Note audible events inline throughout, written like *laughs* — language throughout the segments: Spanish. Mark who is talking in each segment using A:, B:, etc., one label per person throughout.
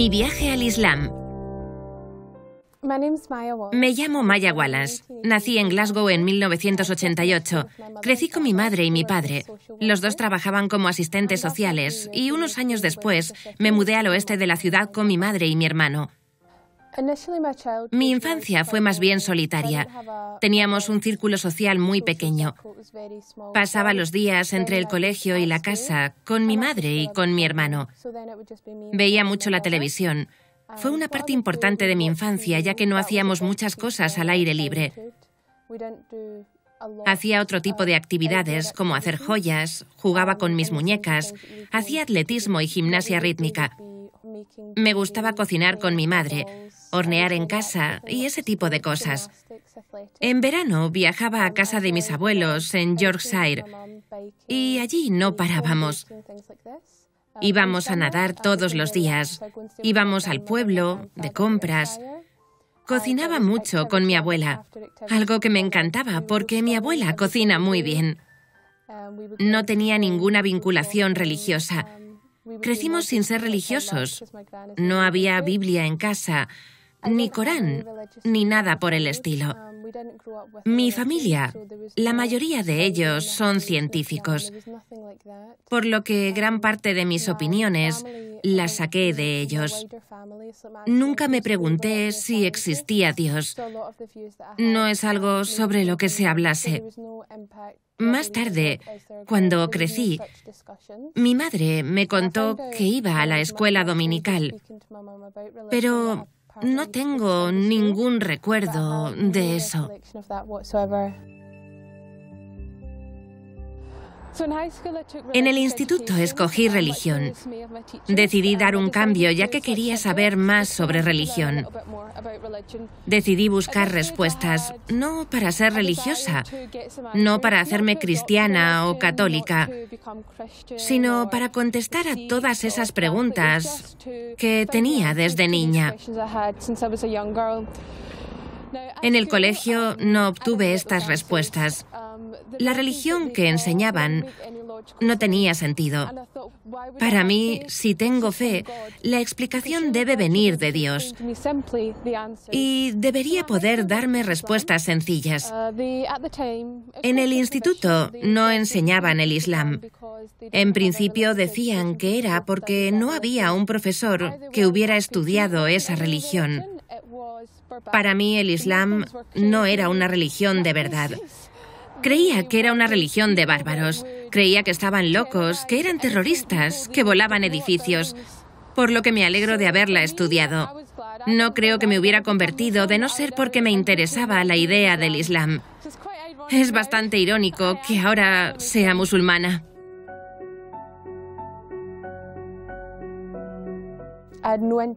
A: Mi viaje al Islam. Me llamo Maya Wallace. Nací en Glasgow en 1988. Crecí con mi madre y mi padre. Los dos trabajaban como asistentes sociales y unos años después me mudé al oeste de la ciudad con mi madre y mi hermano.
B: Mi infancia
A: fue más bien solitaria. Teníamos un círculo social muy pequeño. Pasaba los días entre el colegio y la casa con mi madre y con mi hermano. Veía mucho la televisión. Fue una parte importante de mi infancia ya que no hacíamos muchas cosas al aire libre.
B: Hacía otro tipo de actividades
A: como hacer joyas, jugaba con mis muñecas, hacía atletismo y gimnasia rítmica. Me gustaba cocinar con mi madre, hornear en casa y ese tipo de cosas. En verano viajaba a casa de mis abuelos en Yorkshire y allí no parábamos. Íbamos a nadar todos los días, íbamos al pueblo, de compras. Cocinaba mucho con mi abuela, algo que me encantaba porque mi abuela cocina muy bien. No tenía ninguna vinculación religiosa Crecimos sin ser religiosos. No había Biblia en casa ni Corán, ni nada por el estilo. Mi familia, la mayoría de ellos son científicos, por lo que gran parte de mis opiniones las saqué de ellos. Nunca me pregunté si existía Dios. No es algo sobre lo que se hablase. Más tarde, cuando crecí, mi madre me contó que iba a la escuela dominical, pero no tengo ningún recuerdo de eso.
B: En el instituto
A: escogí religión. Decidí dar un cambio ya que quería saber más sobre religión. Decidí buscar respuestas, no para ser religiosa, no para hacerme cristiana o católica, sino para contestar a todas esas preguntas que tenía desde niña. En el colegio no obtuve estas respuestas. La religión que enseñaban no tenía sentido. Para mí, si tengo fe, la explicación debe venir de Dios y debería poder darme respuestas sencillas. En el instituto no enseñaban el Islam. En principio decían que era porque no había un profesor que hubiera estudiado esa religión. Para mí el Islam no era una religión de verdad. Creía que era una religión de bárbaros, creía que estaban locos, que eran terroristas, que volaban edificios, por lo que me alegro de haberla estudiado. No creo que me hubiera convertido de no ser porque me interesaba la idea del Islam. Es bastante irónico que ahora sea musulmana.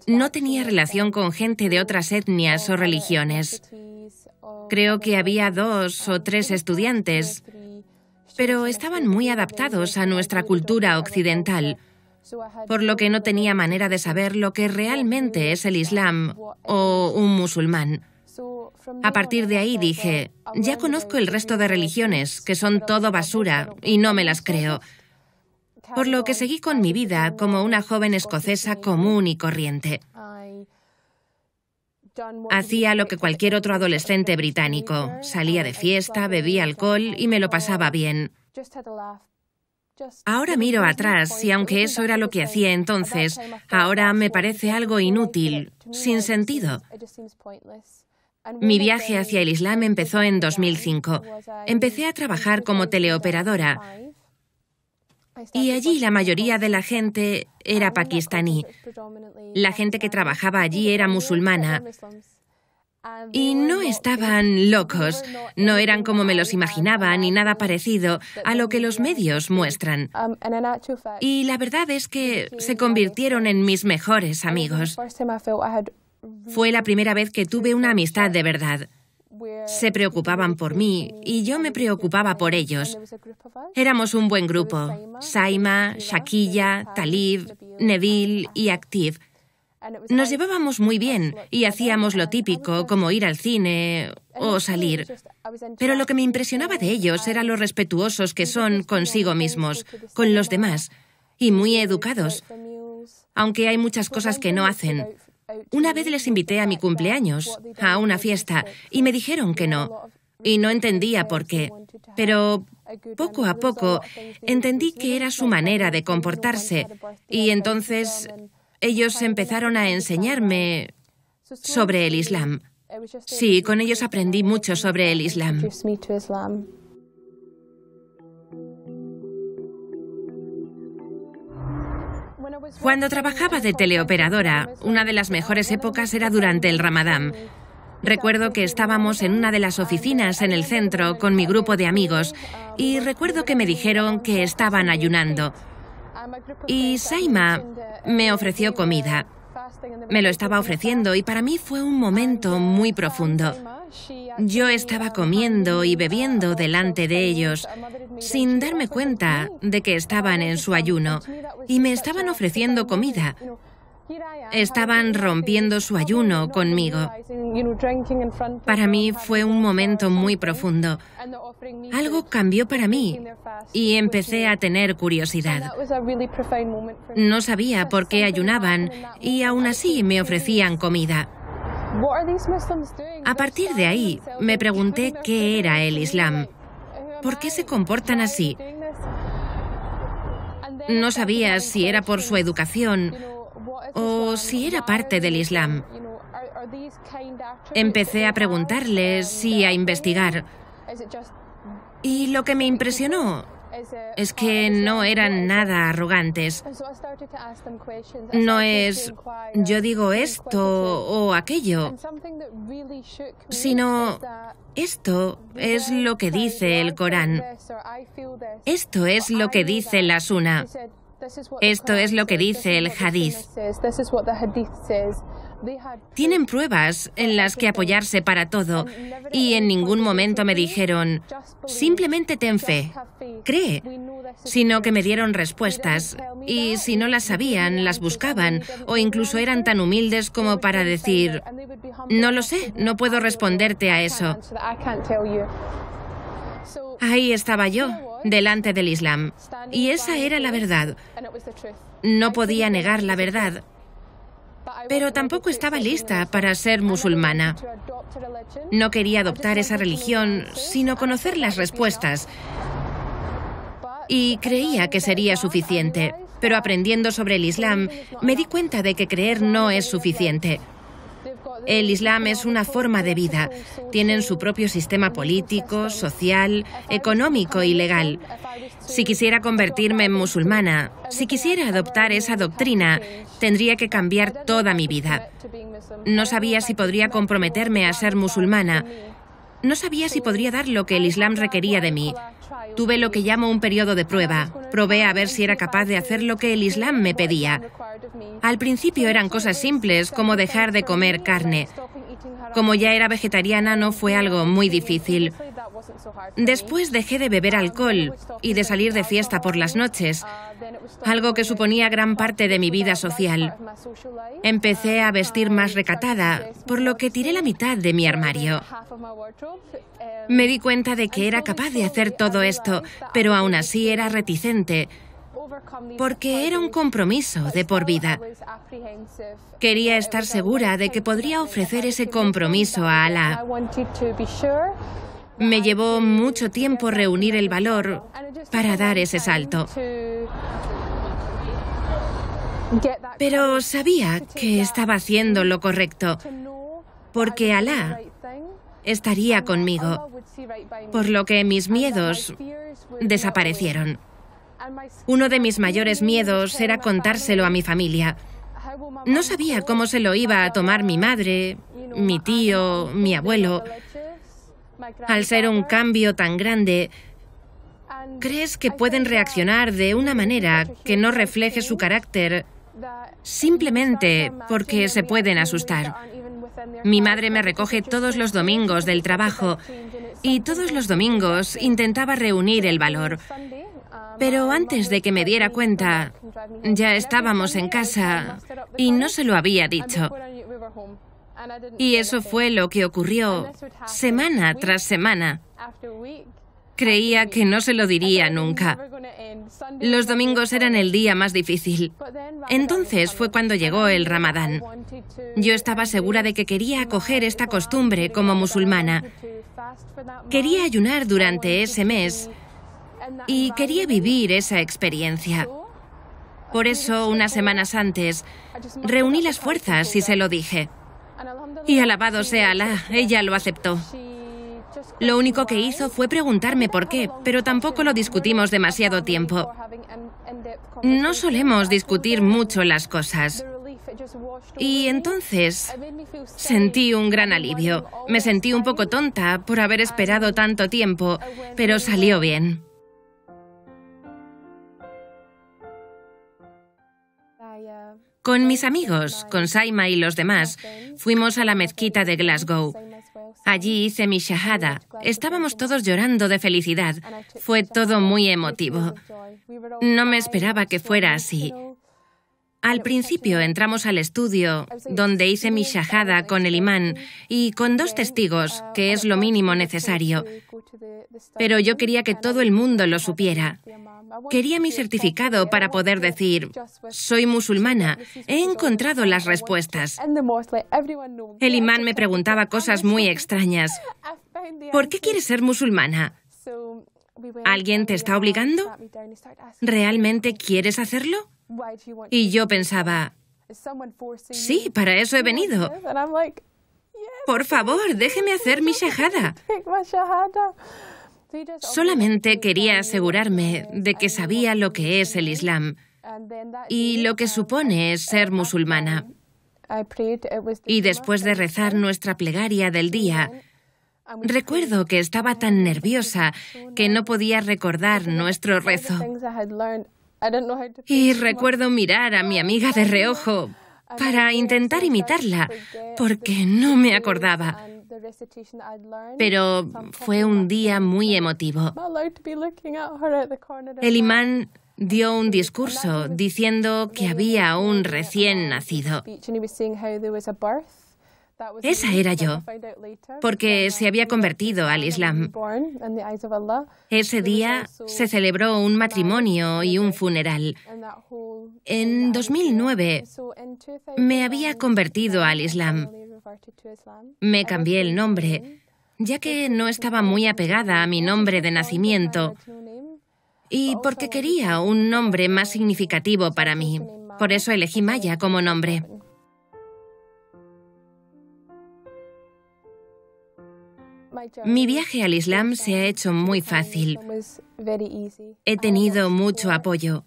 A: No tenía relación con gente de otras etnias o religiones. Creo que había dos o tres estudiantes, pero estaban muy adaptados a nuestra cultura occidental, por lo que no tenía manera de saber lo que realmente es el Islam o un musulmán. A partir de ahí dije, ya conozco el resto de religiones, que son todo basura, y no me las creo por lo que seguí con mi vida como una joven escocesa común y corriente. Hacía lo que cualquier otro adolescente británico. Salía de fiesta, bebía alcohol y me lo pasaba bien. Ahora miro atrás y aunque eso era lo que hacía entonces, ahora me parece algo inútil, sin sentido. Mi viaje hacia el Islam empezó en 2005. Empecé a trabajar como teleoperadora y allí la mayoría de la gente era pakistaní. La gente que trabajaba allí era musulmana. Y no estaban locos, no eran como me los imaginaba ni nada parecido a lo que los medios muestran. Um, y la verdad es que se convirtieron en mis mejores amigos. Fue la primera vez que tuve una amistad de verdad. Se preocupaban por mí y yo me preocupaba por ellos. Éramos un buen grupo, Saima, Shakilla, Talib, Neville y Active. Nos llevábamos muy bien y hacíamos lo típico, como ir al cine o salir. Pero lo que me impresionaba de ellos era lo respetuosos que son consigo mismos, con los demás, y muy educados. Aunque hay muchas cosas que no hacen, una vez les invité a mi cumpleaños, a una fiesta, y me dijeron que no. Y no entendía por qué. Pero poco a poco entendí que era su manera de comportarse. Y entonces ellos empezaron a enseñarme sobre el Islam. Sí, con ellos aprendí mucho sobre el Islam. Cuando trabajaba de teleoperadora, una de las mejores épocas era durante el ramadán. Recuerdo que estábamos en una de las oficinas en el centro con mi grupo de amigos y recuerdo que me dijeron que estaban ayunando. Y Saima me ofreció comida. Me lo estaba ofreciendo y para mí fue un momento muy profundo. Yo estaba comiendo y bebiendo delante de ellos, sin darme cuenta de que estaban en su ayuno, y me estaban ofreciendo comida. Estaban rompiendo su ayuno conmigo. Para mí fue un momento muy profundo. Algo cambió para mí y empecé a tener curiosidad. No sabía por qué ayunaban y aún así me ofrecían comida. A partir de ahí, me pregunté qué era el Islam. ¿Por qué se comportan así? No sabía si era por su educación o si era parte del Islam. Empecé a preguntarles y a investigar. Y lo que me impresionó es ah, que no eran nada arrogantes.
B: No es
A: yo digo esto o aquello, sino esto es lo que dice el Corán. Esto es lo que dice la Suna. Esto es lo que dice el Hadith. Tienen pruebas en las que apoyarse para todo y en ningún momento me dijeron, simplemente ten fe, cree, sino que me dieron respuestas y si no las sabían, las buscaban o incluso eran tan humildes como para decir, no lo sé, no puedo responderte a eso. Ahí estaba yo, delante del Islam, y esa era la verdad. No podía negar la verdad, pero tampoco estaba lista para ser musulmana. No quería adoptar esa religión, sino conocer las respuestas. Y creía que sería suficiente. Pero aprendiendo sobre el Islam, me di cuenta de que creer no es suficiente. El Islam es una forma de vida. Tienen su propio sistema político, social, económico y legal. Si quisiera convertirme en musulmana, si quisiera adoptar esa doctrina, tendría que cambiar toda mi vida. No sabía si podría comprometerme a ser musulmana. No sabía si podría dar lo que el Islam requería de mí, Tuve lo que llamo un periodo de prueba. Probé a ver si era capaz de hacer lo que el Islam me pedía. Al principio eran cosas simples como dejar de comer carne. Como ya era vegetariana no fue algo muy difícil. Después dejé de beber alcohol y de salir de fiesta por las noches, algo que suponía gran parte de mi vida social. Empecé a vestir más recatada, por lo que tiré la mitad de mi armario. Me di cuenta de que era capaz de hacer todo esto, pero aún así era reticente porque era un compromiso de por vida. Quería estar segura de que podría ofrecer ese compromiso a Ala. Me llevó mucho tiempo reunir el valor para dar ese salto. Pero sabía que estaba haciendo lo correcto, porque Alá estaría conmigo, por lo que mis miedos desaparecieron. Uno de mis mayores miedos era contárselo a mi familia. No sabía cómo se lo iba a tomar mi madre, mi tío, mi abuelo. Al ser un cambio tan grande, ¿crees que pueden reaccionar de una manera que no refleje su carácter simplemente porque se pueden asustar? Mi madre me recoge todos los domingos del trabajo y todos los domingos intentaba reunir el valor. Pero antes de que me diera cuenta, ya estábamos en casa y no se lo había dicho. Y eso fue lo que ocurrió semana tras semana. Creía que no se lo diría nunca. Los domingos eran el día más difícil. Entonces fue cuando llegó el ramadán. Yo estaba segura de que quería acoger esta costumbre como musulmana. Quería ayunar durante ese mes y quería vivir esa experiencia. Por eso, unas semanas antes, reuní las fuerzas y se lo dije. Y alabado sea Alá, ella lo aceptó. Lo único que hizo fue preguntarme por qué, pero tampoco lo discutimos demasiado tiempo. No solemos discutir mucho las cosas. Y entonces sentí un gran alivio. Me sentí un poco tonta por haber esperado tanto tiempo, pero salió bien. Con mis amigos, con Saima y los demás, fuimos a la mezquita de Glasgow. Allí hice mi shahada. Estábamos todos llorando de felicidad. Fue todo muy emotivo. No me esperaba que fuera así. Al principio entramos al estudio, donde hice mi shahada con el imán y con dos testigos, que es lo mínimo necesario. Pero yo quería que todo el mundo lo supiera. Quería mi certificado para poder decir, soy musulmana, he encontrado las respuestas. El imán me preguntaba cosas muy extrañas. ¿Por qué quieres ser musulmana? ¿Alguien te está obligando? ¿Realmente quieres hacerlo? Y yo pensaba, sí, para eso he venido. Por favor, déjeme hacer mi shahada.
B: *laughs*
A: Solamente quería asegurarme de que sabía lo que es el Islam y lo que supone ser musulmana. Y después de rezar nuestra plegaria del día, recuerdo que estaba tan nerviosa que no podía recordar nuestro rezo. Y recuerdo mirar a mi amiga de reojo para intentar imitarla, porque no me acordaba.
B: Pero fue un
A: día muy emotivo.
B: El imán
A: dio un discurso diciendo que había un recién nacido. Esa era yo, porque se había convertido al Islam. Ese día se celebró un matrimonio y un funeral. En 2009 me había convertido al Islam. Me cambié el nombre, ya que no estaba muy apegada a mi nombre de nacimiento y porque quería un nombre más significativo para mí. Por eso elegí Maya como nombre.
B: Mi viaje al Islam
A: se ha hecho muy fácil.
B: He tenido
A: mucho apoyo.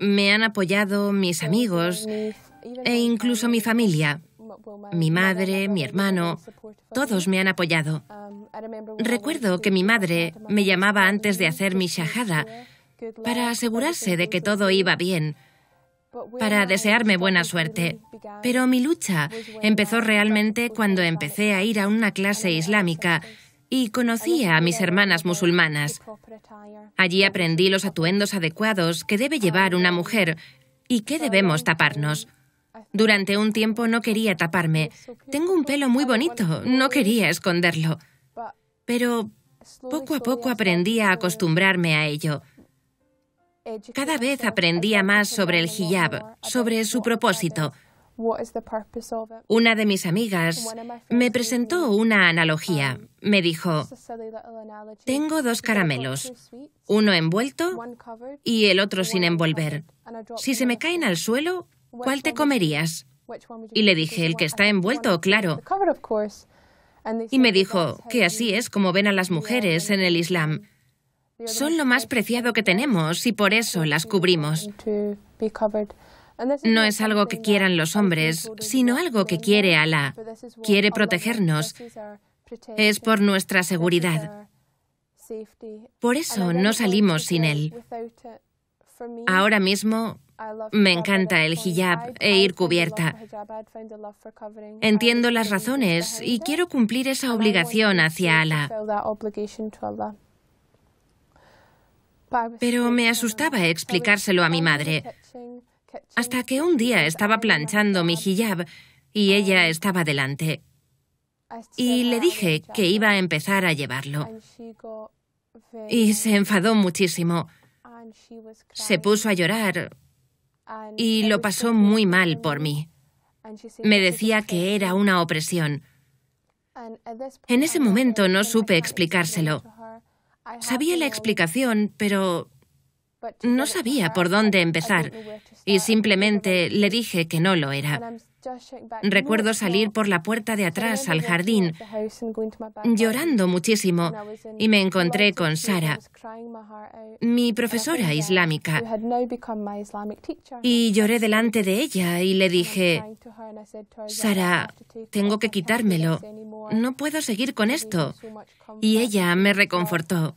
A: Me han apoyado mis amigos
B: e
A: incluso mi familia. Mi madre, mi hermano, todos me han apoyado. Recuerdo que mi madre me llamaba antes de hacer mi shahada para asegurarse de que todo iba bien para desearme buena suerte. Pero mi lucha empezó realmente cuando empecé a ir a una clase islámica y conocí a mis hermanas musulmanas. Allí aprendí los atuendos adecuados que debe llevar una mujer y que debemos taparnos. Durante un tiempo no quería taparme. Tengo un pelo muy bonito, no quería esconderlo. Pero poco a poco aprendí a acostumbrarme a ello. Cada vez aprendía más sobre el hijab, sobre su propósito. Una de mis amigas me presentó una analogía. Me dijo, tengo dos caramelos, uno envuelto
B: y el otro sin envolver. Si se me
A: caen al suelo, ¿cuál te comerías? Y le dije, el que está envuelto, claro.
B: Y me dijo
A: que así es como ven a las mujeres en el Islam son lo más preciado que tenemos y por eso las cubrimos. No es algo que quieran los hombres, sino algo que quiere Alá.
B: Quiere protegernos. Es por nuestra seguridad. Por eso no salimos sin él. Ahora mismo me encanta el hijab e ir cubierta.
A: Entiendo las razones y quiero cumplir esa obligación hacia Allah. Pero me asustaba explicárselo a mi madre. Hasta que un día estaba planchando mi hijab y ella estaba delante. Y le dije que iba a empezar a llevarlo. Y se enfadó muchísimo. Se puso a llorar y lo pasó muy mal por mí. Me decía que era una opresión. En ese momento no supe explicárselo. Sabía la explicación, pero no sabía por dónde empezar y simplemente le dije que no lo era. Recuerdo salir por la puerta de atrás al jardín, llorando muchísimo, y me encontré con Sara, mi profesora islámica. Y lloré delante de ella y le dije, Sara, tengo que quitármelo, no puedo seguir con esto. Y ella me reconfortó,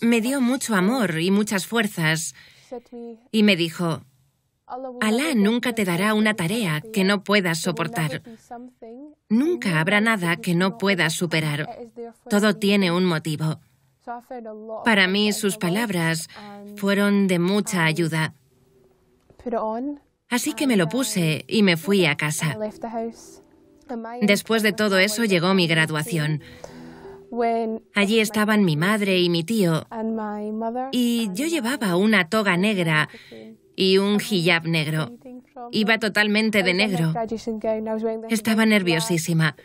A: me dio mucho amor y muchas fuerzas, y me dijo, Alá nunca te dará una tarea que no puedas soportar. Nunca habrá nada que no puedas superar. Todo tiene un motivo. Para mí sus palabras fueron de mucha ayuda. Así que me lo puse y me fui a casa. Después de todo eso llegó mi graduación. Allí estaban mi madre y mi tío, y yo llevaba una toga negra y un hijab negro. Iba totalmente de negro. Estaba nerviosísima.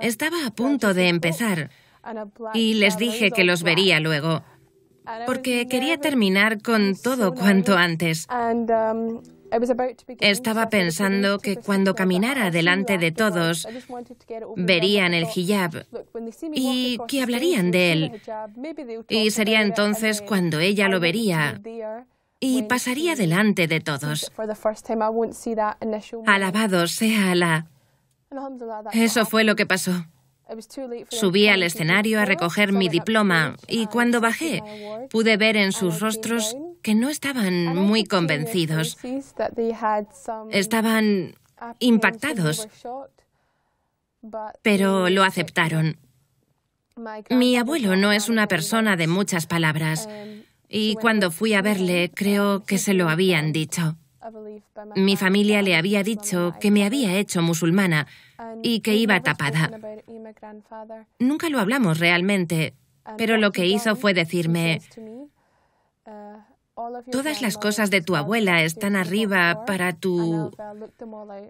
A: Estaba a punto de empezar y les dije que los vería luego, porque quería terminar con todo cuanto antes. Um, Estaba pensando que cuando caminara oh, delante de todos, verían el hijab y que hablarían de él. Y sería entonces cuando ella lo vería y pasaría delante de todos. Alabado sea la. Eso fue lo que pasó. Subí al escenario a recoger mi diploma y cuando bajé pude ver en sus rostros que no estaban muy convencidos.
B: Estaban impactados,
A: pero lo aceptaron. Mi abuelo no es una persona de muchas palabras. Y cuando fui a verle, creo que se lo habían dicho. Mi familia le había dicho que me había hecho musulmana y que iba tapada. Nunca lo hablamos realmente, pero lo que hizo fue decirme,
B: uh, todas las
A: cosas de tu abuela están arriba para tu...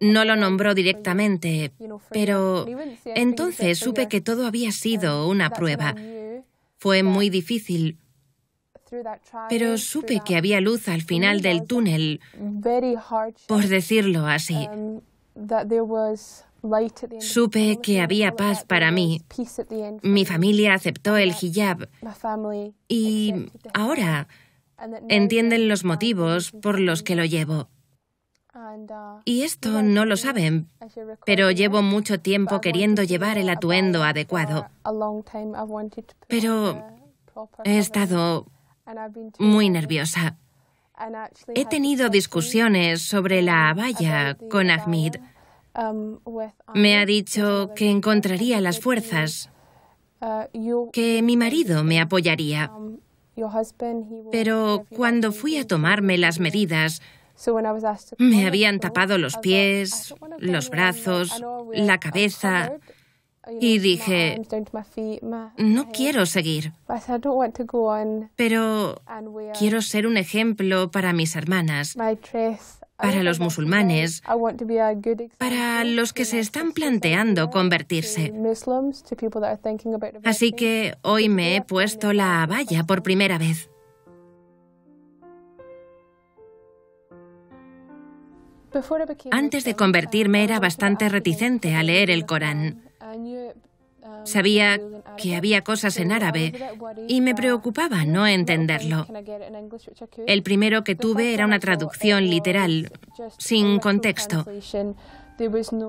A: No lo nombró directamente, pero entonces supe que todo había sido una prueba. Fue muy difícil
B: pero supe que había
A: luz al final del túnel, por decirlo así. Um, supe que había paz para mí. Mi familia aceptó el hijab. Y ahora entienden los motivos por los que lo llevo.
B: Uh,
A: y esto no lo saben, pero llevo mucho tiempo queriendo llevar el atuendo adecuado. Pero uh, he estado muy nerviosa. He tenido discusiones sobre la um, valla con Ahmed. Um, me ha dicho que encontraría las fuerzas,
B: uh,
A: que mi marido me apoyaría. Um, Pero cuando fui a tomarme las medidas, me habían oh, tapado los pies, los brazos, la cabeza,
B: y dije,
A: no quiero seguir, pero quiero ser un ejemplo para mis hermanas, para los musulmanes,
B: para los
A: que se están planteando convertirse. Así que hoy me he puesto la valla por primera vez. Antes de convertirme era bastante reticente a leer el Corán. Um, sabía que había cosas en árabe y me preocupaba no entenderlo. El primero que tuve era una traducción literal, sin contexto.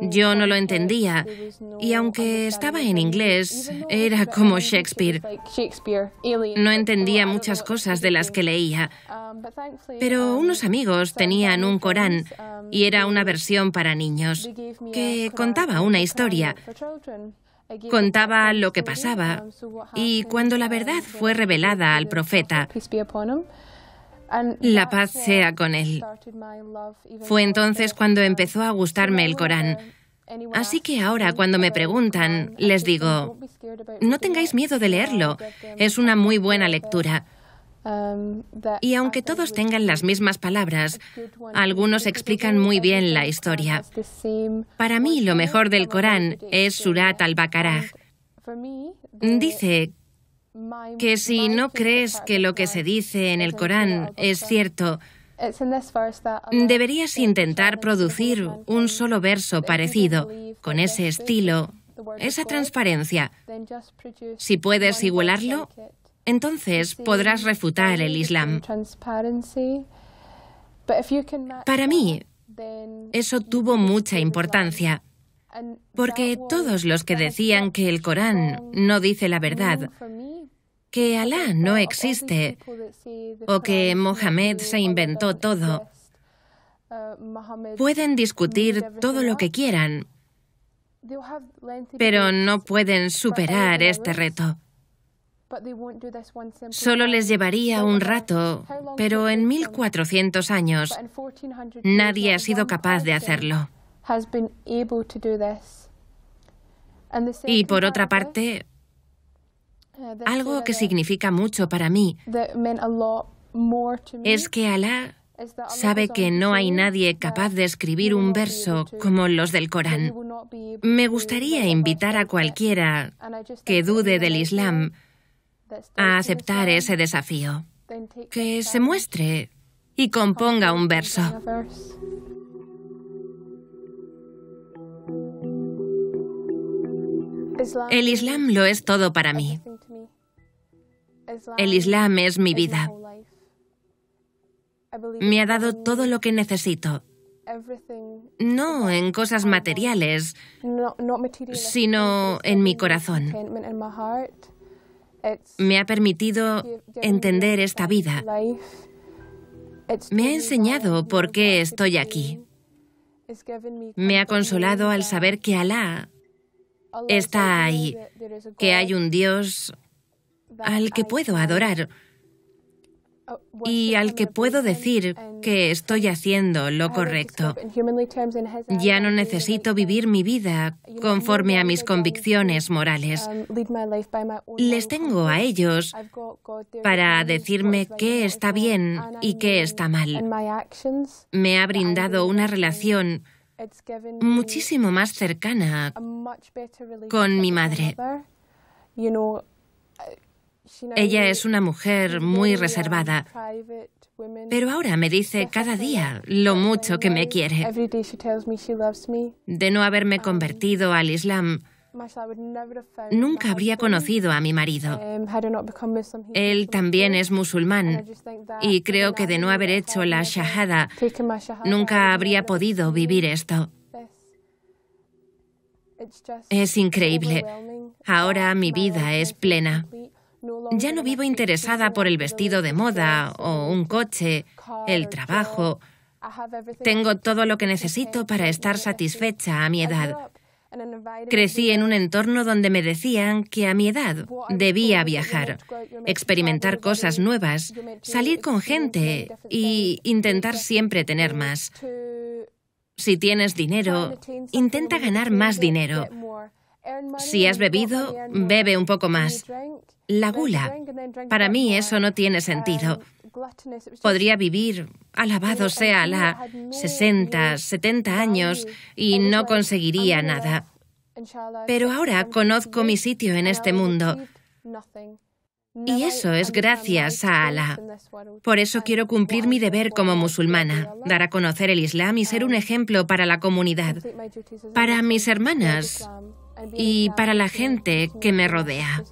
A: Yo no lo entendía y aunque estaba en inglés, era como Shakespeare. No entendía muchas cosas de las que leía, um, pero um, unos amigos tenían un Corán um, y era una versión para niños que contaba una historia. Contaba lo que pasaba y cuando la verdad fue revelada al profeta, la paz sea con él. Fue entonces cuando empezó a gustarme el Corán. Así que ahora cuando me preguntan, les digo, no tengáis miedo de leerlo, es una muy buena lectura.
B: Um,
A: y aunque todos tengan las mismas palabras, algunos explican muy bien la historia. Para mí lo mejor del Corán es Surat al-Baqarah. Dice que si no crees que lo que se dice en el Corán es cierto, deberías intentar producir un solo verso parecido,
B: con ese estilo, esa transparencia. Si puedes igualarlo,
A: entonces podrás refutar el Islam. Para mí, eso tuvo mucha importancia, porque todos los que decían que el Corán no dice la verdad que Alá no existe o que Mohamed se inventó todo. Pueden discutir todo lo que quieran,
B: pero no pueden superar este reto. Solo les llevaría un
A: rato, pero en 1400 años
B: nadie ha sido capaz de hacerlo. Y por otra parte, eh, Algo que
A: significa mucho para mí es que Alá sabe que no hay nadie capaz de escribir un verso como los del Corán. Me gustaría invitar a cualquiera que dude del Islam a aceptar ese desafío, que se muestre y componga un verso.
B: El Islam lo es todo para mí. El Islam es mi vida.
A: Me ha dado todo lo que necesito. No en cosas materiales,
B: sino
A: en mi corazón. Me ha permitido entender esta vida. Me ha enseñado por qué estoy aquí.
B: Me ha consolado
A: al saber que Alá
B: está ahí, que hay un
A: Dios al que puedo adorar y al que puedo decir que estoy haciendo lo correcto. Ya no necesito vivir mi vida conforme a mis convicciones morales. Les tengo a ellos para decirme qué está bien y qué está mal.
B: Me ha brindado una
A: relación
B: muchísimo más
A: cercana
B: con mi madre. Ella
A: es una mujer muy reservada, pero ahora me dice cada día lo mucho que me quiere. De no haberme um, convertido al Islam, nunca habría conocido a mi marido. Um, Él también es musulmán y creo que de no haber hecho la shahada, nunca habría podido vivir esto. Es increíble. Ahora mi vida es plena. Ya no vivo interesada por el vestido de moda o un coche, el trabajo. Tengo todo lo que necesito para estar satisfecha a mi edad. Crecí en un entorno donde me decían que a mi edad debía viajar, experimentar cosas nuevas, salir con gente y intentar siempre tener más. Si tienes dinero, intenta ganar más dinero. Si has bebido, bebe un poco más la gula. Para mí eso no tiene sentido. Podría vivir, alabado sea la 60, 70 años y no conseguiría nada. Pero ahora conozco mi sitio en este mundo. Y eso es gracias a Alá. Por eso quiero cumplir mi deber como musulmana, dar a conocer el Islam y ser un ejemplo para la comunidad, para mis hermanas y para la gente que me rodea.